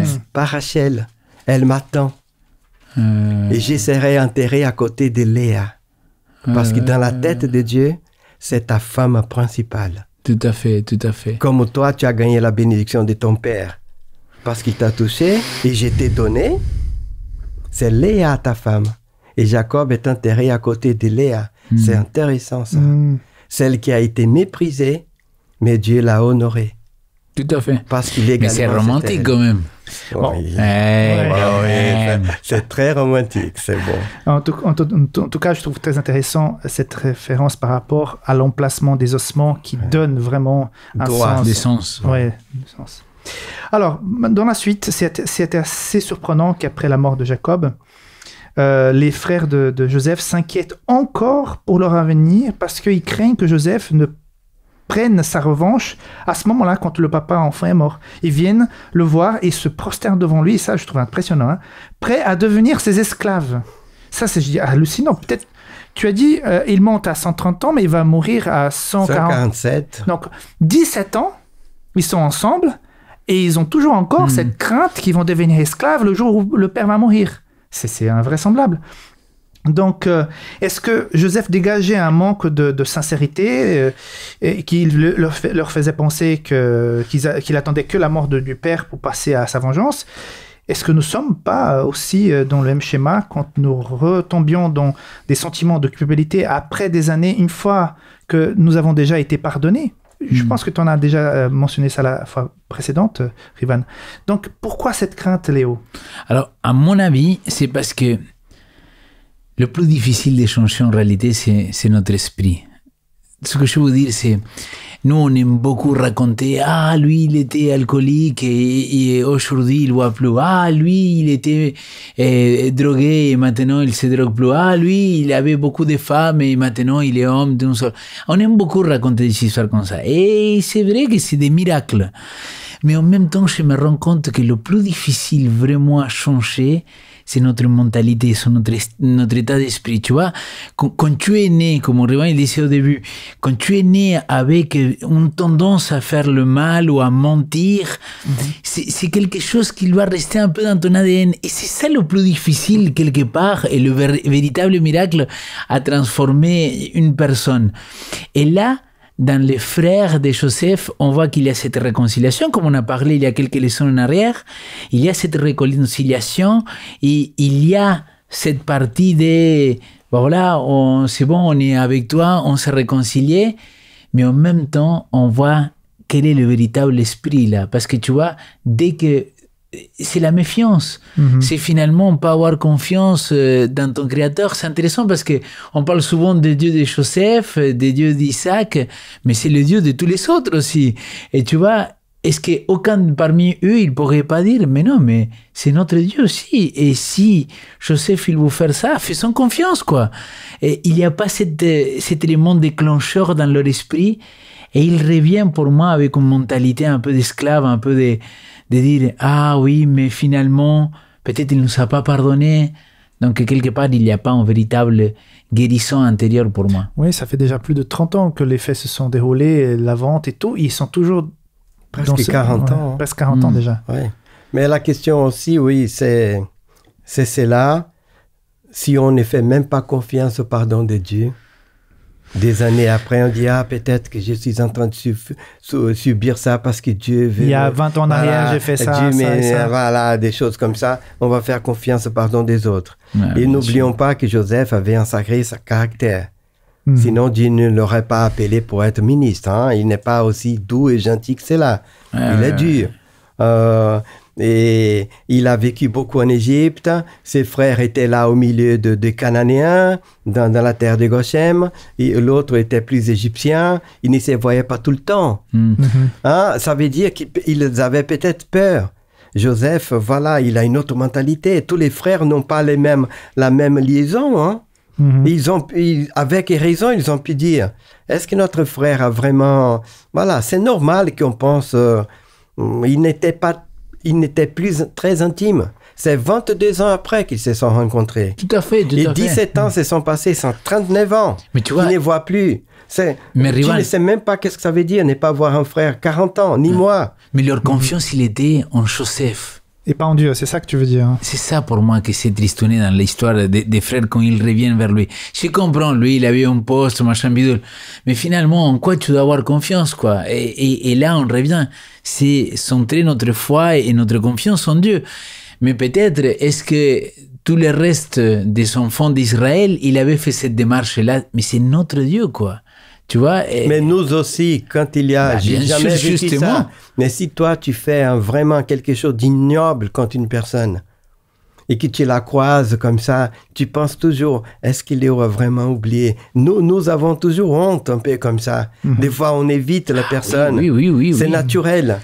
[SPEAKER 2] mhm. par Rachel. Elle m'attend.
[SPEAKER 3] Euh. et
[SPEAKER 2] je serai enterré à côté de Léa. Parce que dans la euh. tête de Dieu, c'est ta femme principale. Tout à fait, tout à fait. Comme toi, tu as gagné la bénédiction de ton père. Parce qu'il t'a touché et je t'ai donné. C'est Léa, ta femme. Et Jacob est enterré à côté de Léa. Hmm. C'est intéressant ça. Hmm. Celle qui a été méprisée, mais Dieu l'a honorée. Tout à fait. Parce qu'il est Mais c'est romantique quand même. Oui. c'est très romantique, c'est bon. En tout, en
[SPEAKER 1] tout, cas, je trouve très intéressant cette référence par rapport à l'emplacement des ossements qui donne vraiment un sens. Des sens. Oui. des sens. Alors, dans la suite, c'était assez surprenant qu'après la mort de Jacob, euh, les frères de, de Joseph s'inquiètent encore pour leur avenir parce qu'ils craignent que Joseph ne prennent sa revanche à ce moment-là, quand le papa enfant est mort. Ils viennent le voir et se prosternent devant lui, et ça, je trouve impressionnant, hein. prêts à devenir ses esclaves. Ça, c'est hallucinant. Peut-être, tu as dit, euh, il monte à 130 ans, mais il va mourir à 147. Donc, 17 ans, ils sont ensemble, et ils ont toujours encore hmm. cette crainte qu'ils vont devenir esclaves le jour où le père va mourir. C'est invraisemblable. Donc, euh, est-ce que Joseph dégageait un manque de, sincérité euh, et qui leur, faisait penser qu'il attendait que la mort du père pour passer à sa vengeance est-ce que nous sommes pas euh, aussi dans le même schéma quand nous retombions dans des sentiments de culpabilité après des années, une fois que nous avons déjà été pardonnés Je hmm. pense que tu en as déjà mentionné ça la fois précédente, Rivan. Donc pourquoi
[SPEAKER 3] cette crainte, Léo Alors, à mon avis, c'est parce que le plus difficile de changer en réalité, c'est notre esprit. Ce que je veux dire, c'est, nous, on aime beaucoup raconter, ah, lui, il était alcoolique et, aujourd'hui, il boit plus. Ah, lui, il était drogué et maintenant, il se drogue plus. Ah, lui, il avait beaucoup de femmes et maintenant, il est homme On aime beaucoup raconter des histoires comme ça. Et eh, c'est vrai que c'est des miracles. Mais en même temps, je me rends compte que le plus difficile vraiment à changer, c'est notre mentalité, c'est notre, notre état d'esprit. Tu vois, quand, tu es né, comme le disait au début, quand tu es né avec une tendance à faire le mal ou à mentir, mhm. c'est quelque chose qui va rester un peu dans ton ADN. Et c'est ça le plus difficile, quelque part, et le véritable miracle à transformer une personne. Et là, dans les frères de Joseph, on voit qu'il y a cette réconciliation, comme on a parlé il y a quelques leçons en arrière, il y a cette réconciliation et il y a cette partie de, bah voilà, c'est bon, on est avec toi, on s'est réconcilié, mais en même temps, on voit quel est le véritable esprit là, parce que tu vois, dès que c'est la méfiance. Mhm. C'est finalement pas avoir confiance euh, dans ton créateur. C'est intéressant parce que on parle souvent des dieux de Joseph, euh, des dieux d'Isaac, mais c'est le dieu de tous les autres aussi. Et tu vois, est-ce qu'aucun parmi eux, il pourrait pas dire, mais non, mais c'est notre Dieu aussi. Et si Joseph, il vous faire ça, faisons confiance, quoi. Et il n'y a pas euh, cet élément déclencheur dans leur esprit. Et il revient pour moi avec une mentalité un peu d'esclave, un peu de, de dire Ah oui, mais finalement, peut-être il ne nous a pas pardonné. Donc, quelque part, il n'y a pas un véritable guérison intérieur pour moi.
[SPEAKER 1] Oui, ça fait déjà plus de 30 ans que les faits se sont déroulés, la vente et tout. Ils sont toujours. Presque 40 ans. Hein. presque 40 ans hmm. déjà. Oui,
[SPEAKER 2] Mais la question aussi, oui, c'est cela. Si on ne fait même pas confiance au pardon de Dieu, des années après, on dit, ah, peut-être que je suis en train de subir ça parce que Dieu veut. Il y a 20 ans en arrière, j'ai fait ça. ça, mais, voilà, des choses comme ça. On va faire confiance pardon des autres. et n'oublions pas que Joseph avait sacré sa caractère. Hmm. Sinon, Dieu ne l'aurait pas appelé pour être ministre. Hein. Il n'est pas aussi doux et gentil que cela. il est dur. Euh, et il a vécu beaucoup en Égypte. Ses frères étaient là au milieu de, de Cananéens, dans, la terre de Goshen. l'autre était plus égyptien. Ils ne se voyaient pas tout le temps. Hmm. Mhm. Hein? Ça veut dire qu'ils avaient peut-être peur. Joseph, voilà, il a une autre mentalité. Tous les frères n'ont pas les mêmes, la même liaison. Hein. Mhm. Ils ont, avec raison, ils ont pu dire, est-ce que notre frère a vraiment... Voilà, c'est normal qu'on pense... Euh, il n'était pas ils n'étaient plus très intimes. C'est 22 ans après qu'ils se sont rencontrés. Tout à fait, Et 17 ans se sont passés, sans 39 ans. Mais tu vois. Ils ne les voient plus. C'est, tu ne sais même pas qu'est-ce que ça veut dire, ne pas voir un frère 40 ans, ni moi. Mais leur confiance, il était en Joseph
[SPEAKER 3] et pas en Dieu, c'est ça que tu veux dire. Hein. C'est ça pour moi que c'est tristonné dans l'histoire des, frères quand ils reviennent vers lui. Je comprends, lui, il avait un poste, machin bidule. Mais finalement, en quoi tu dois avoir confiance, quoi et, là, on revient. C'est centrer notre foi et notre confiance en Dieu. Mais peut-être, est-ce que tout le reste des enfants d'Israël, il
[SPEAKER 2] avait fait cette démarche-là Mais c'est notre Dieu, quoi vois Mais nous aussi, quand il y a, bah, jamais justement. Mais si toi, tu fais vraiment quelque chose d'ignoble contre une personne et que tu la croises comme ça, tu penses toujours, est-ce qu'il l'aura vraiment oublié Nous, nous avons toujours honte un peu comme ça. Mhm. Des fois, on évite la ah personne. oui, oui, oui. C'est naturel.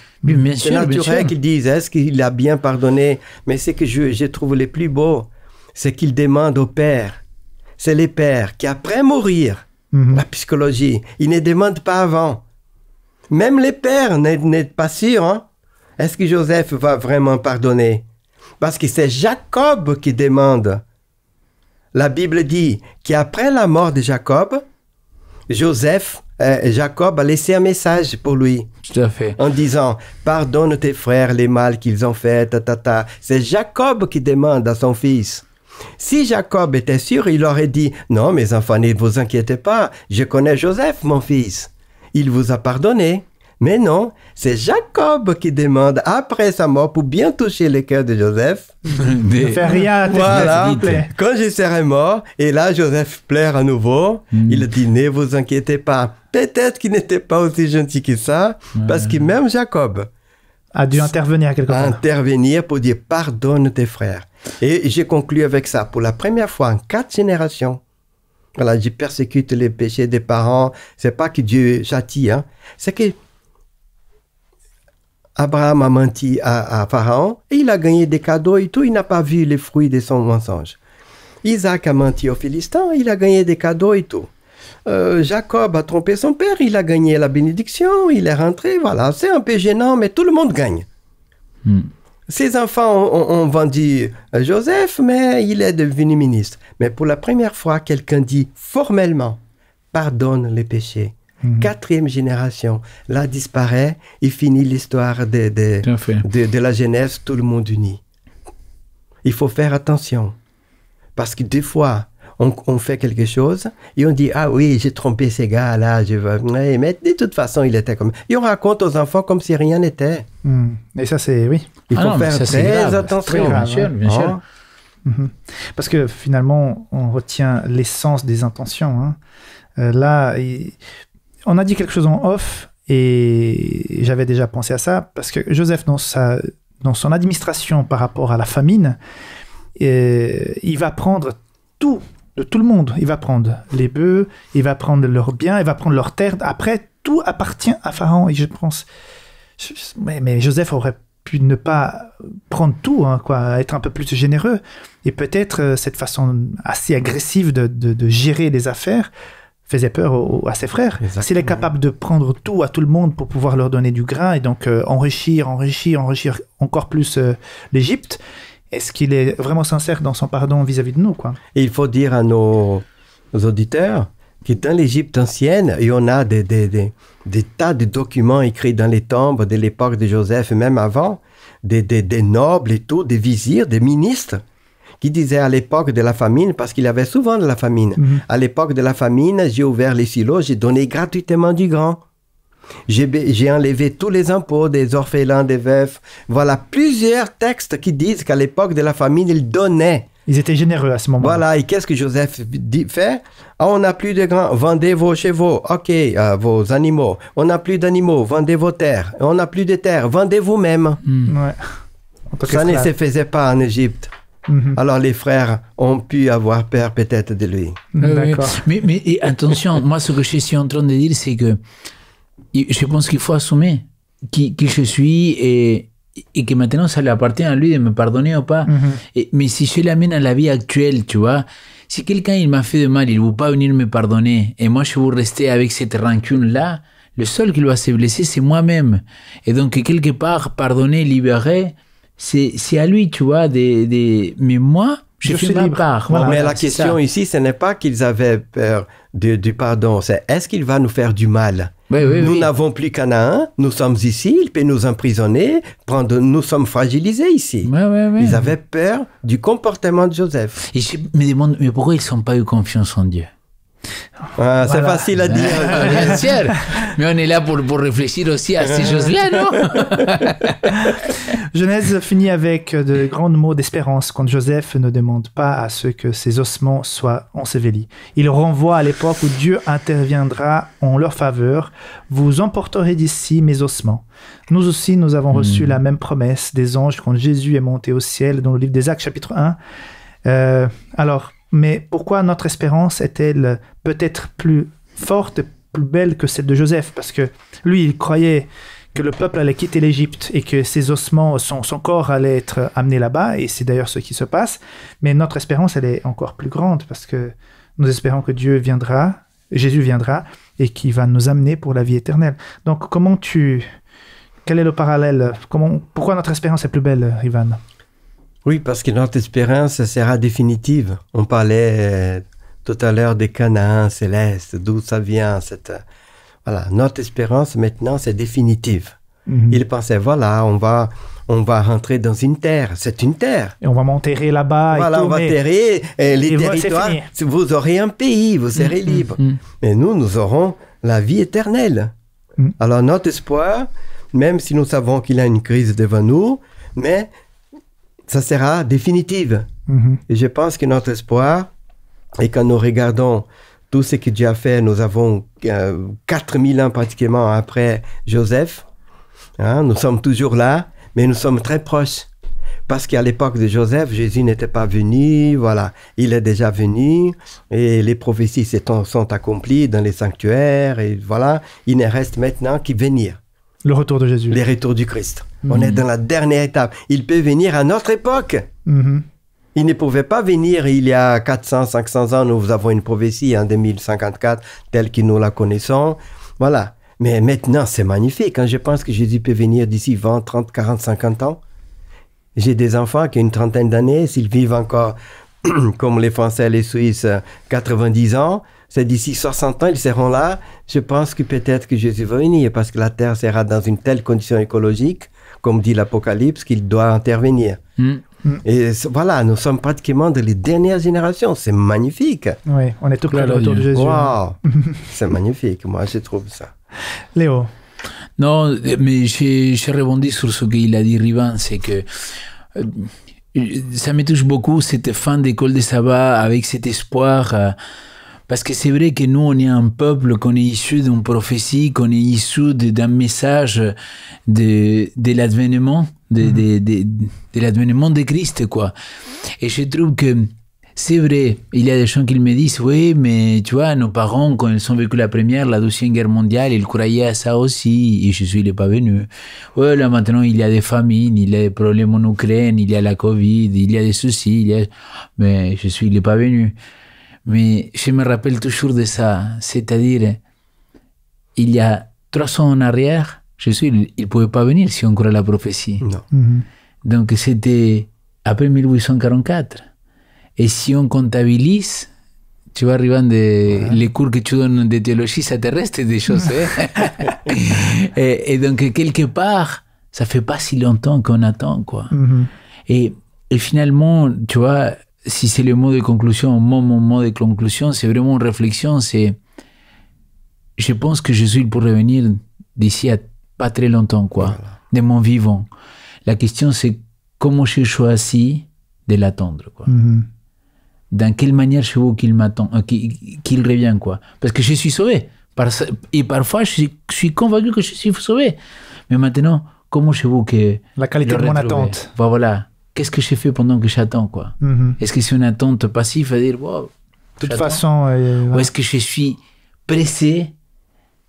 [SPEAKER 2] C'est naturel qu'ils disent, est-ce qu'il a bien pardonné Mais ce que je, je trouve le plus beau, c'est qu'il demande au Père. C'est les pères qui, après mourir, Mhm. la psychologie. il ne demande pas avant. Même les pères n'est pas sûrs. Hein. Est-ce que Joseph va vraiment pardonner Parce que c'est Jacob qui demande. La Bible dit qu'après la mort de Jacob, Joseph, euh, Jacob a laissé un message pour lui. En disant, pardonne tes frères les mal qu'ils ont fait, ta, ta, ta. C'est Jacob qui demande à son fils. Si Jacob était sûr, il aurait dit Non, mes enfants, ne vous inquiétez pas, je connais Joseph, mon fils. Il vous a pardonné. Mais non, c'est Jacob qui demande après sa mort pour bien toucher le cœur de Joseph. ne fais rien, voilà. Quand je serai mort, et là Joseph pleure à nouveau, hmm. il dit ne vous inquiétez pas. Peut-être qu'il n'était pas aussi gentil que ça, hmm. parce que même Jacob, a dû intervenir quelque part. Intervenir pour dire pardonne tes frères. Et j'ai conclu avec ça. Pour la première fois en quatre générations, voilà, je persécute les péchés des parents. C'est pas que Dieu châtie, hein. C'est que Abraham a menti à, à, Pharaon et il a gagné des cadeaux et tout. Il n'a pas vu les fruits de son mensonge. Isaac a menti aux Philistins, il a gagné des cadeaux et tout. Euh, Jacob a trompé son père, il a gagné la bénédiction, il est rentré, voilà. C'est un peu gênant, mais tout le monde gagne. Hmm. Ses enfants ont, vendu euh, Joseph, mais il est devenu ministre. Mais pour la première fois, quelqu'un dit formellement, pardonne les péchés. Hmm. quatrième génération. Là disparaît et finit l'histoire de, la Genèse, tout le monde uni. Il faut faire attention. Parce que des fois, on, fait quelque chose et on dit ah oui j'ai trompé ces gars là je vais mais de toute façon il était comme et on raconte aux enfants comme si rien n'était hmm. et ça c'est oui ah il faut faire très attention
[SPEAKER 1] parce que finalement on retient l'essence des intentions hein. euh, là on a dit quelque chose en off et j'avais déjà pensé à ça parce que Joseph dans dans son administration par rapport à la famine et euh, il va prendre tout de tout le monde. Il va prendre les bœufs, il va prendre leurs biens, il va prendre leurs terres. Après, tout appartient à Pharaon. Et je pense, mais, Joseph aurait pu ne pas prendre tout, hein, quoi, être un peu plus généreux. Et peut-être euh, cette façon assez agressive de, gérer les affaires faisait peur à ses frères. S'il est capable de prendre tout à tout le monde pour pouvoir leur donner du grain et donc euh, enrichir, enrichir, enrichir encore plus euh, l'Égypte, est-ce qu'il est vraiment sincère dans son pardon vis-à-vis
[SPEAKER 2] de nous quoi Et il faut dire à nos, auditeurs que dans l'Égypte ancienne, il y en a des, des, tas de documents écrits dans les tombes de l'époque de Joseph même avant, des, nobles et tout, des vizirs, des ministres qui disaient à l'époque de la famine, parce qu'il y avait souvent de la famine, mm-hmm. à l'époque de la famine, j'ai ouvert les silos, j'ai donné gratuitement du grand. J'ai enlevé tous les impôts des orphelins, des veufs. Voilà plusieurs textes qui disent qu'à l'époque de la famine, ils donnaient. Ils étaient généreux à ce moment-là. Voilà, et qu'est-ce que Joseph fait ah, On n'a plus de grands, vendez vos chevaux, ok, euh, vos animaux. On n'a plus d'animaux, vendez vos terres. On n'a plus de terres, vendez vous-même.
[SPEAKER 1] Hmm. Ça ne se
[SPEAKER 2] faisait pas en Égypte. Mhm. Alors les frères ont pu avoir peur peut-être de lui. Euh,
[SPEAKER 3] mais, mais attention, moi ce que je suis en train de dire, c'est que je pense qu'il faut assumer qui, qui, je suis et, et que maintenant ça lui appartient à lui de me pardonner ou pas. Mhm. mais si je l'amène à la vie actuelle, tu vois, si quelqu'un il m'a fait de mal, il ne veut pas venir me pardonner et moi je veux rester avec cette rancune-là, le seul qui va se blesser, c'est moi-même. Et donc, quelque part, pardonner, libérer, c'est à
[SPEAKER 2] lui, tu vois, des, mais moi, je, ne fais ma part. mais la question ici, ce n'est pas qu'ils avaient peur de, du pardon, c'est est-ce qu'il va nous faire du mal nous n'avons plus qu'un Canaan, nous sommes ici, il peut nous emprisonner, nous sommes fragilisés ici. Ils avaient peur du comportement de Joseph. Et je
[SPEAKER 3] me demande, mais pourquoi ils n'ont pas eu confiance en Dieu ah, c'est facile à dire. Bien sûr. Mais on est là pour, réfléchir aussi à ces choses-là,
[SPEAKER 2] non
[SPEAKER 1] Genèse finit avec de grands mots d'espérance quand Joseph ne demande pas à ce que ses ossements soient ensevelis. Il renvoie à l'époque où Dieu interviendra en leur faveur. Vous emporterez d'ici mes ossements. Nous aussi, nous avons reçu hmm. la même promesse des anges quand Jésus est monté au ciel dans le livre des Actes chapitre 1. Euh, alors, mais pourquoi notre espérance est-elle peut-être plus forte, plus belle que celle de Joseph Parce que lui, il croyait que le peuple allait quitter l'Égypte et que ses ossements, son, corps allait être amené là-bas, et c'est d'ailleurs ce qui se passe. Mais notre espérance, elle est encore plus grande parce que nous espérons que Dieu viendra, Jésus viendra, et qui va nous amener pour la vie éternelle. Donc, comment tu. Quel est le parallèle comment, Pourquoi notre espérance est plus belle, Ivan
[SPEAKER 2] oui, parce que notre espérance sera définitive. On parlait euh, tout à l'heure des Canaan célestes, d'où ça vient. Cette, euh, voilà, notre espérance maintenant, c'est définitive. Mhm. Il pensait, voilà, on va, on va rentrer dans une terre. C'est une terre. Et on va m'enterrer là-bas. Voilà, on va enterrer euh, les territoires. Vous, aurez un pays, vous serez mhm, libre. Mhm, mais nous, nous aurons la vie éternelle. Alors notre espoir, même si nous savons qu'il y a une crise devant nous, mais ça sera définitive. Mhm. Et je pense que notre espoir et quand nous regardons tout ce que Dieu a fait, nous avons 4000 euh, ans pratiquement après Joseph. Hein, nous sommes toujours là, mais nous sommes très proches. Parce qu'à l'époque de Joseph, Jésus n'était pas venu, voilà, il est déjà venu, et les prophéties sont accomplies dans les sanctuaires, et voilà, il ne reste maintenant qu'à venir.
[SPEAKER 1] Le retour de Jésus. Les
[SPEAKER 2] retours du Christ. On est mhm. dans la dernière étape. Il peut venir à notre époque. Mhm. Il ne pouvait pas venir il y a 400, 500 ans. Nous avons une prophétie en 2054 telle que nous la connaissons. Voilà. Mais maintenant, c'est magnifique. Hein. Je pense que Jésus peut venir d'ici 20, 30, 40, 50 ans. J'ai des enfants qui ont une trentaine d'années. S'ils vivent encore comme les Français et les Suisses, 90 ans, c'est d'ici 60 ans, ils seront là. Je pense que peut-être que Jésus va venir parce que la Terre sera dans une telle condition écologique comme dit l'Apocalypse, qu'il doit intervenir. Mm. Mm. Et voilà, nous sommes pratiquement dans les dernières générations. C'est magnifique. Oui, on est tout près de de Jésus. c'est magnifique, moi je trouve ça.
[SPEAKER 3] Léo. Non, mais j'ai rebondi sur ce qu'il a dit, Rivan, c'est que euh, ça me touche beaucoup, cette fin d'école de sabbat avec cet espoir. Euh, parce que c'est vrai que nous, on est un peuple, qu'on est issu d'une prophétie, qu'on est issu d'un message de, de mhm. de, de, de, de Christ, quoi. Et je trouve que c'est vrai, il y a des gens qui me disent, oui, mais tu vois, nos parents, quand ils ont vécu la première, la deuxième guerre mondiale, ils croyaient à ça aussi, et je suis n'est pas venu. Oui, là maintenant, il y a des famines, il y a des problèmes en Ukraine, il y a la Covid, il y a des soucis, mais je suis n'est pas venu. Mais je me rappelle toujours de ça. C'est-à-dire, il y a 300 ans en arrière, Jésus, il ne pouvait pas venir si on croit la prophétie. Donc c'était après 1844. Et si on comptabilise, tu vas arriver de, les cours e, e que tu donnes de théologie, ça te reste des choses. et, donc, quelque part, ça fait pas si longtemps qu'on attend, quoi. et, et, e finalement, tu vois, si c'est le mot de conclusion, mon, mot de conclusion, c'est vraiment une réflexion, c'est je pense que je suis pour revenir d'ici à pas très longtemps, quoi, de mon vivant. La question, c'est comment je choisi de l'attendre, quoi. Mm-hmm. Dans quelle manière je veux qu'il m'attend, euh, qu'il quoi. Parce que je suis sauvé. et parfois, je suis, convaincu que je suis sauvé. Mais maintenant, comment je veux que. La qualité de mon attente. Voilà, voilà qu'est-ce que j'ai fait pendant que j'attends quoi mhm. Est-ce que c'est une attente passive à dire toute façon, ou est-ce que je suis pressé,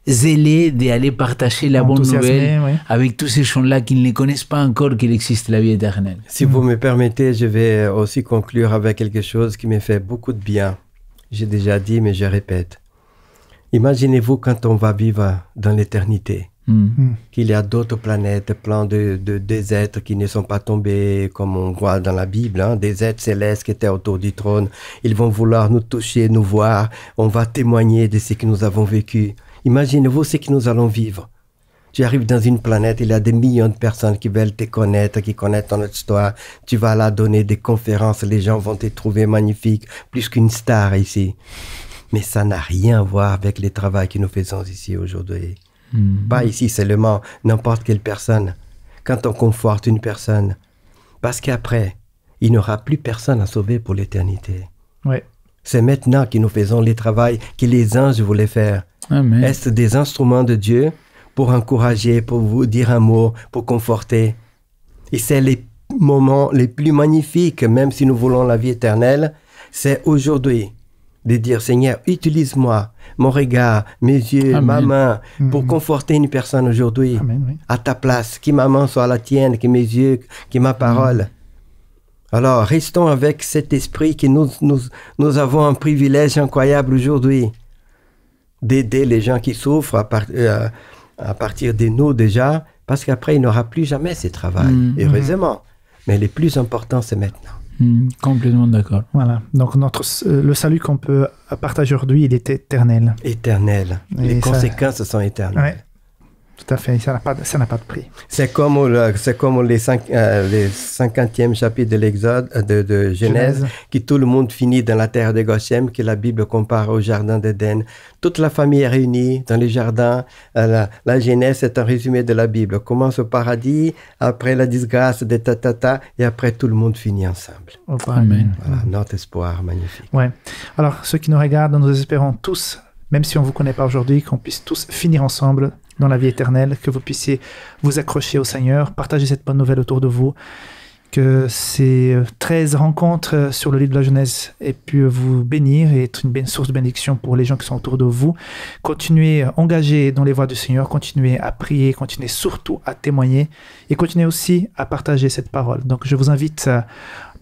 [SPEAKER 3] zélé d'aller partager la bonne nouvelle avec tous ces gens-là qui ne connaissent pas encore qu'il existe la vie éternelle
[SPEAKER 2] Si vous mhm. me permettez, je vais aussi conclure avec quelque chose qui me fait beaucoup de bien. J'ai déjà dit, mais je répète. Imaginez-vous quand on va vivre dans l'éternité. Hmm. Hmm. qu'il y a d'autres planètes, plein de, des êtres qui ne sont pas tombés, comme on voit dans la Bible, hein. des êtres célestes qui étaient autour du trône. Ils vont vouloir nous toucher, nous voir. On va témoigner de ce que nous avons vécu. Imaginez-vous ce que nous allons vivre. Tu arrives dans une planète, il y a des millions de personnes qui veulent te connaître, qui connaissent ton histoire. Tu vas là donner des conférences, les gens vont te trouver magnifique, plus qu'une star ici. Mais ça n'a rien à voir avec le travail que nous faisons ici aujourd'hui. Mm. Pas ici seulement n'importe quelle personne. Quand on conforte une personne, parce qu'après, il n'y aura plus personne à sauver pour l'éternité. C'est maintenant que nous faisons les travaux que les anges voulaient faire. Est-ce des instruments de Dieu pour encourager, pour vous dire un mot, pour conforter Et c'est les moments les plus magnifiques, même si nous voulons la vie éternelle, c'est aujourd'hui de dire Seigneur, utilise-moi, mon regard, mes yeux, ma main, mm-hmm. pour conforter une personne aujourd'hui à ta place. Que ma main soit la tienne, que mes yeux, que ma parole. Mm-hmm. Alors, restons avec cet esprit que nous, nous, avons un privilège incroyable aujourd'hui d'aider les gens qui souffrent à, euh, partir de nous déjà, parce qu'après, il n'aura plus jamais ce travail, mm-hmm. heureusement. Mais le plus important, c'est maintenant.
[SPEAKER 1] Hmm, complètement d'accord. Voilà. Donc notre, euh, le salut qu'on peut partager aujourd'hui, il est éternel.
[SPEAKER 2] Éternel. les conséquences sont éternelles.
[SPEAKER 1] Tout à fait, ça n'a pas, de prix.
[SPEAKER 2] C'est comme, le, euh, comme les, cinq, euh, les 50e chapitre de l'Exode, euh, de, de Genèse, qui tout le monde finit dans la terre de Goshen, que la Bible compare au jardin d'Éden. Toute la famille est réunie dans les jardins. la, Genèse est un résumé de la Bible. Commence au paradis, après la disgrâce des tatata, et après tout le monde finit ensemble. Amen. Voilà, notre espoir magnifique.
[SPEAKER 1] Ouais. Alors, ceux qui nous regardent, nous espérons tous, même si on ne vous connaît pas aujourd'hui, qu'on puisse tous finir ensemble dans la vie éternelle, que vous puissiez vous accrocher au Seigneur, partager cette bonne nouvelle autour de vous, que ces 13 euh, rencontres euh, sur le livre de la Genèse aient pu euh, vous bénir et être une source de bénédiction pour les gens qui sont autour de vous. Continuez engagés dans les voies du Seigneur, continuez à prier, continuez surtout à témoigner et continuez aussi à partager cette parole. Donc je vous invite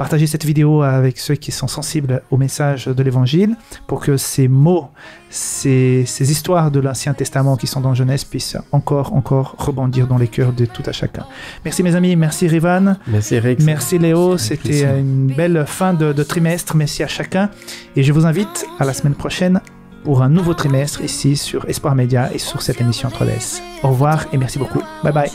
[SPEAKER 1] Partagez cette vidéo avec ceux qui sont sensibles au message de l'Évangile pour que ces mots, ces, histoires de l'Ancien Testament qui sont dans Genèse puissent encore, encore rebondir dans les cœurs de tout à chacun. Merci mes amis, merci Rivan. Merci Léo, c'était une belle fin de, de trimestre. Merci à chacun et je vous invite à la semaine prochaine pour un nouveau trimestre ici sur Espoir Média et sur cette émission 3DS. Au revoir et merci beaucoup. Bye bye.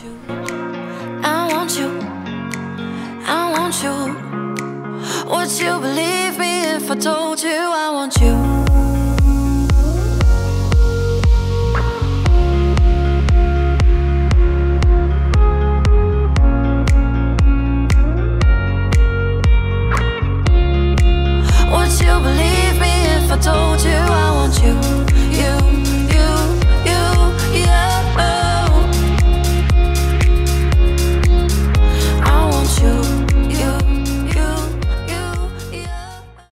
[SPEAKER 2] you